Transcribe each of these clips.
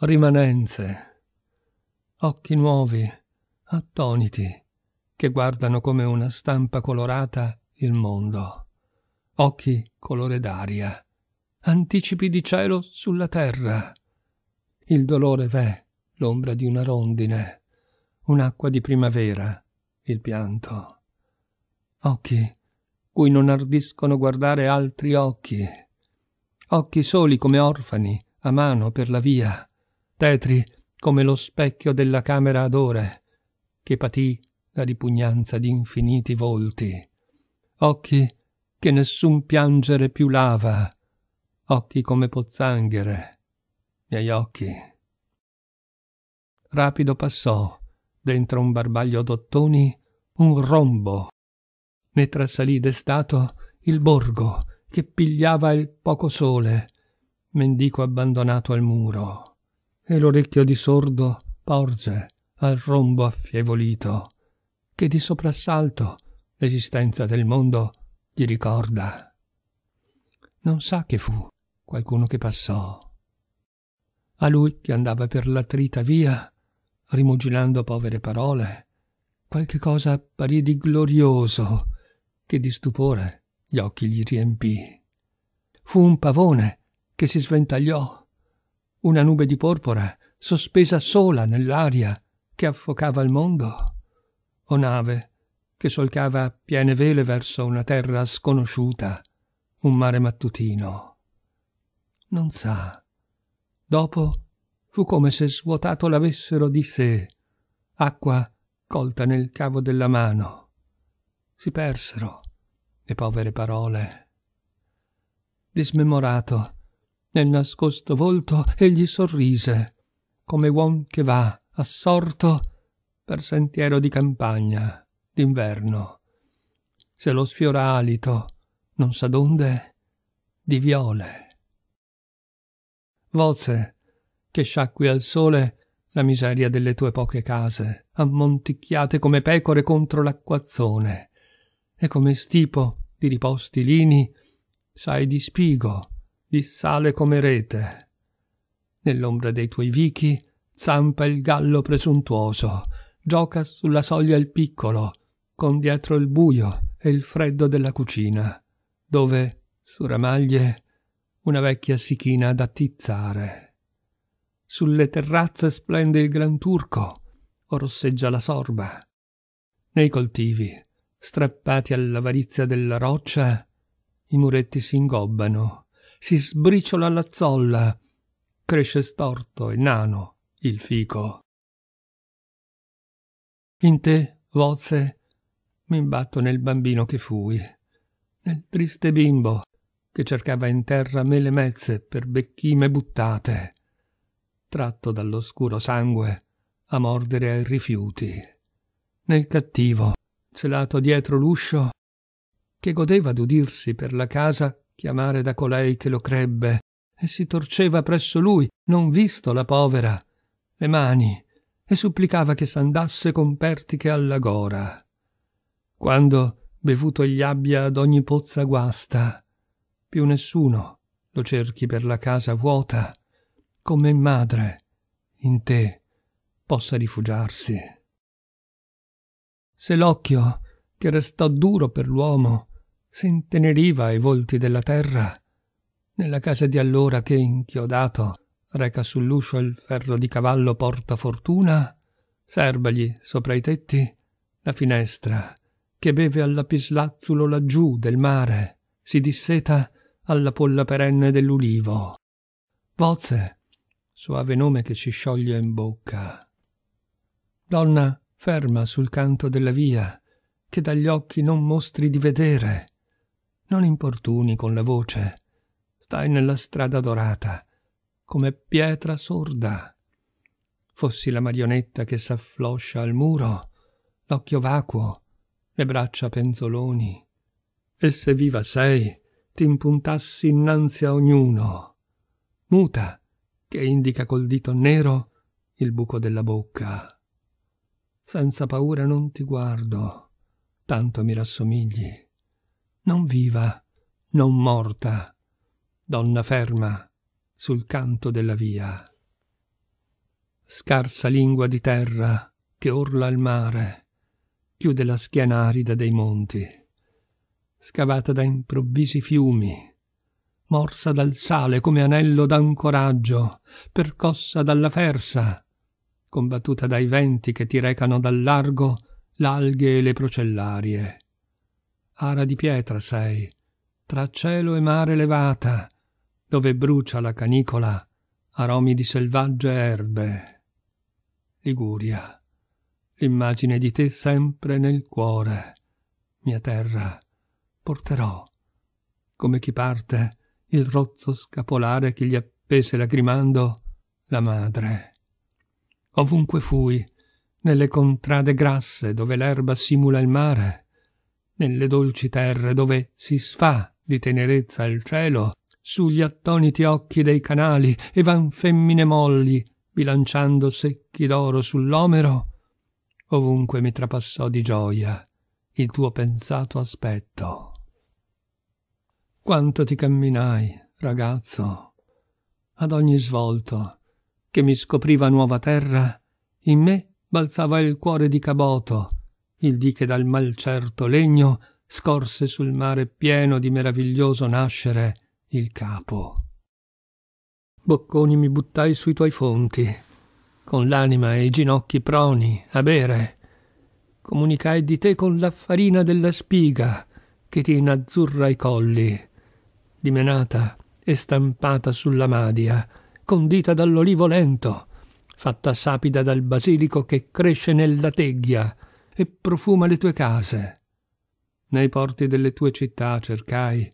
rimanenze, occhi nuovi, attoniti, che guardano come una stampa colorata il mondo, occhi colore d'aria, anticipi di cielo sulla terra. Il dolore v'è l'ombra di una rondine, un'acqua di primavera, il pianto. Occhi cui non ardiscono guardare altri occhi, occhi soli come orfani a mano per la via, tetri come lo specchio della camera d'ore, che patì la ripugnanza di infiniti volti, occhi che nessun piangere più lava, occhi come pozzanghere, miei occhi. Rapido passò, dentro un barbaglio d'ottoni, un rombo, ne trasalì destato il borgo che pigliava il poco sole, mendico abbandonato al muro e l'orecchio di sordo porge al rombo affievolito, che di soprassalto l'esistenza del mondo gli ricorda. Non sa che fu qualcuno che passò. A lui che andava per la trita via, rimuginando povere parole, qualche cosa apparì di glorioso, che di stupore gli occhi gli riempì. Fu un pavone che si sventagliò una nube di porpora, sospesa sola nell'aria, che affocava il mondo? O nave che solcava a piene vele verso una terra sconosciuta, un mare mattutino? Non sa. Dopo fu come se svuotato l'avessero di sé, acqua colta nel cavo della mano. Si persero le povere parole. Dismemorato, nel nascosto volto egli sorrise, come uom che va, assorto, per sentiero di campagna, d'inverno. Se lo sfiora alito, non sa donde, di viole. Voce, che sciacqui al sole la miseria delle tue poche case, ammonticchiate come pecore contro l'acquazzone, e come stipo di riposti lini, sai di spigo, di sale come rete. Nell'ombra dei tuoi vichi zampa il gallo presuntuoso, gioca sulla soglia il piccolo, con dietro il buio e il freddo della cucina, dove, su ramaglie, una vecchia si china ad attizzare. Sulle terrazze splende il gran turco, o rosseggia la sorba. Nei coltivi, strappati all'avarizia della roccia, i muretti si ingobbano si sbriciola alla zolla, cresce storto e nano il fico. In te, voce, imbatto nel bambino che fui, nel triste bimbo che cercava in terra mele mezze per becchime buttate, tratto dall'oscuro sangue a mordere ai rifiuti, nel cattivo, celato dietro l'uscio, che godeva d'udirsi per la casa chiamare da colei che lo crebbe, e si torceva presso lui, non visto la povera, le mani, e supplicava che s'andasse con pertiche alla gora. Quando bevuto gli abbia ad ogni pozza guasta, più nessuno lo cerchi per la casa vuota, come madre in te possa rifugiarsi. Se l'occhio, che restò duro per l'uomo, s'inteneriva ai volti della terra. Nella casa di allora che, inchiodato, reca sull'uscio il ferro di cavallo porta fortuna, serbagli sopra i tetti la finestra, che beve al lapislazzulo laggiù del mare, si disseta alla polla perenne dell'ulivo. Voce, suave nome che ci scioglie in bocca. Donna ferma sul canto della via, che dagli occhi non mostri di vedere, non importuni con la voce. Stai nella strada dorata, come pietra sorda. Fossi la marionetta che s'affloscia al muro, l'occhio vacuo, le braccia penzoloni. E se viva sei, t'impuntassi innanzi a ognuno. Muta, che indica col dito nero il buco della bocca. Senza paura non ti guardo, tanto mi rassomigli non viva, non morta, donna ferma sul canto della via. Scarsa lingua di terra che orla al mare, chiude la schiena arida dei monti, scavata da improvvisi fiumi, morsa dal sale come anello d'ancoraggio, percossa dalla fersa, combattuta dai venti che ti recano dal largo l'alghe e le procellarie ara di pietra sei, tra cielo e mare levata, dove brucia la canicola, aromi di selvagge erbe. Liguria, l'immagine di te sempre nel cuore, mia terra, porterò, come chi parte, il rozzo scapolare che gli appese lagrimando la madre. Ovunque fui, nelle contrade grasse dove l'erba simula il mare, nelle dolci terre dove si sfa di tenerezza il cielo, sugli attoniti occhi dei canali e van femmine molli, bilanciando secchi d'oro sull'omero, ovunque mi trapassò di gioia il tuo pensato aspetto. Quanto ti camminai, ragazzo, ad ogni svolto che mi scopriva nuova terra, in me balzava il cuore di Caboto, il dì che dal malcerto legno scorse sul mare pieno di meraviglioso nascere il capo. Bocconi mi buttai sui tuoi fonti, con l'anima e i ginocchi proni a bere. Comunicai di te con la farina della spiga che ti inazzurra i colli, dimenata e stampata sulla madia, condita dall'olivo lento, fatta sapida dal basilico che cresce nella teghia, e profuma le tue case. Nei porti delle tue città cercai,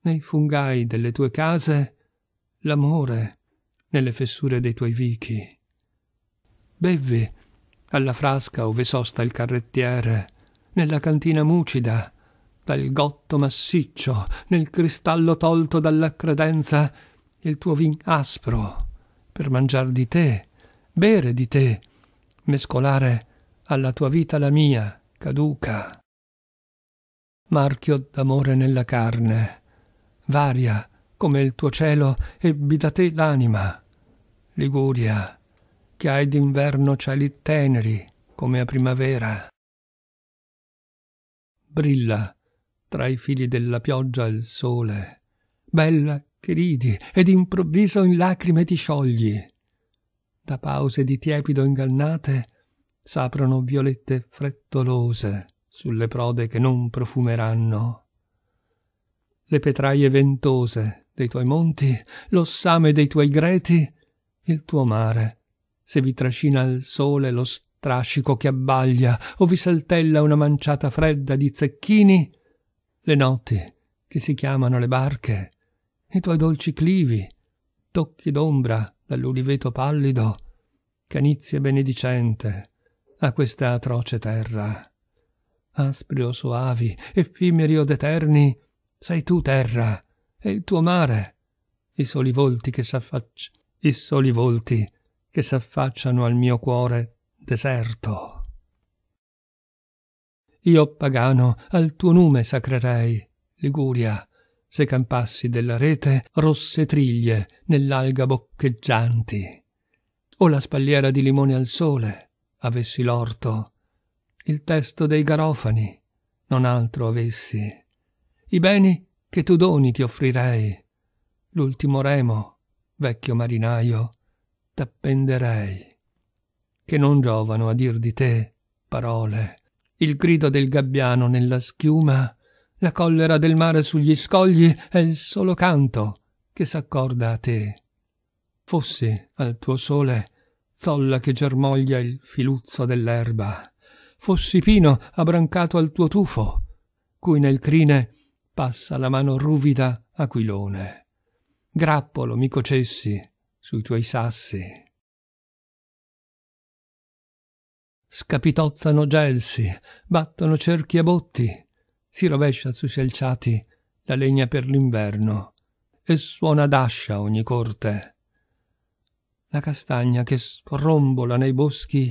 nei fungai delle tue case, l'amore nelle fessure dei tuoi vichi. Bevvi alla frasca ove sosta il carrettiere, nella cantina mucida, dal gotto massiccio, nel cristallo tolto dalla credenza, il tuo vin aspro, per mangiar di te, bere di te, mescolare alla tua vita la mia, caduca. Marchio d'amore nella carne, varia come il tuo cielo ebbi da te l'anima. Liguria, che hai d'inverno cieli teneri come a primavera. Brilla tra i fili della pioggia il sole, bella che ridi ed improvviso in lacrime ti sciogli. Da pause di tiepido ingannate s'aprono violette frettolose sulle prode che non profumeranno. Le petraie ventose dei tuoi monti, l'ossame dei tuoi greti, il tuo mare, se vi trascina al sole lo strascico che abbaglia o vi saltella una manciata fredda di zecchini, le notti che si chiamano le barche, i tuoi dolci clivi, tocchi d'ombra dall'uliveto pallido, canizie benedicente, a questa atroce terra. Aspri o soavi, effimeri od eterni, sei tu terra, e il tuo mare, i soli volti che s'affacci, i soli volti che s'affacciano al mio cuore deserto. Io pagano al tuo nome sacrerei, Liguria, se campassi della rete rosse triglie nell'alga boccheggianti, o la spalliera di limone al sole, avessi l'orto, il testo dei garofani, non altro avessi. I beni che tu doni ti offrirei, l'ultimo remo, vecchio marinaio, t'appenderei. Che non giovano a dir di te parole, il grido del gabbiano nella schiuma, la collera del mare sugli scogli è il solo canto che s'accorda a te. Fossi al tuo sole zolla che germoglia il filuzzo dell'erba. Fossi pino abbrancato al tuo tufo, cui nel crine passa la mano ruvida aquilone. Grappolo mi cocessi sui tuoi sassi. Scapitozzano gelsi, battono cerchi a botti, si rovescia sui selciati la legna per l'inverno e suona d'ascia ogni corte. La castagna che sprombola nei boschi,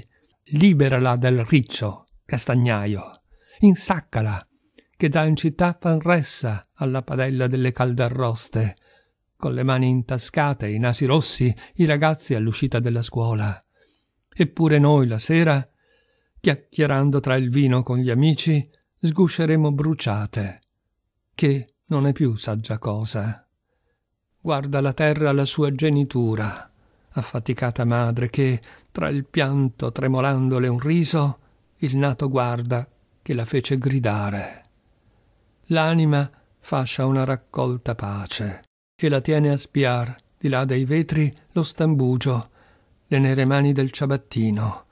liberala dal riccio castagnaio, insaccala, che già in città fan ressa alla padella delle caldarroste, con le mani intascate, e i nasi rossi, i ragazzi all'uscita della scuola. Eppure noi la sera, chiacchierando tra il vino con gli amici, sgusceremo bruciate, che non è più saggia cosa. Guarda la terra la sua genitura, affaticata madre che, tra il pianto tremolandole un riso, il nato guarda che la fece gridare. L'anima fascia una raccolta pace e la tiene a spiar di là dai vetri lo stambugio, le nere mani del ciabattino,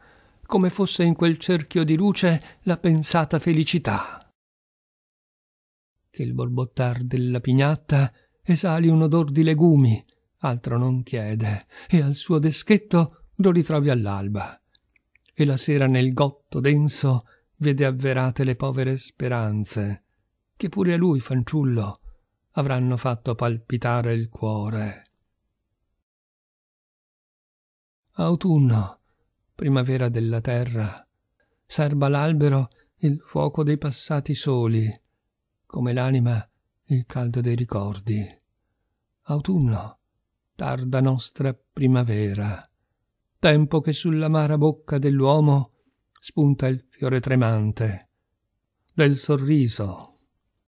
come fosse in quel cerchio di luce la pensata felicità. Che il borbottar della pignatta esali un odor di legumi, altro non chiede, e al suo deschetto lo ritrovi all'alba. E la sera nel gotto denso vede avverate le povere speranze, che pure a lui, fanciullo, avranno fatto palpitare il cuore. Autunno, primavera della terra, serba l'albero il fuoco dei passati soli, come l'anima il caldo dei ricordi. Autunno, tarda nostra primavera, tempo che sull'amara bocca dell'uomo spunta il fiore tremante del sorriso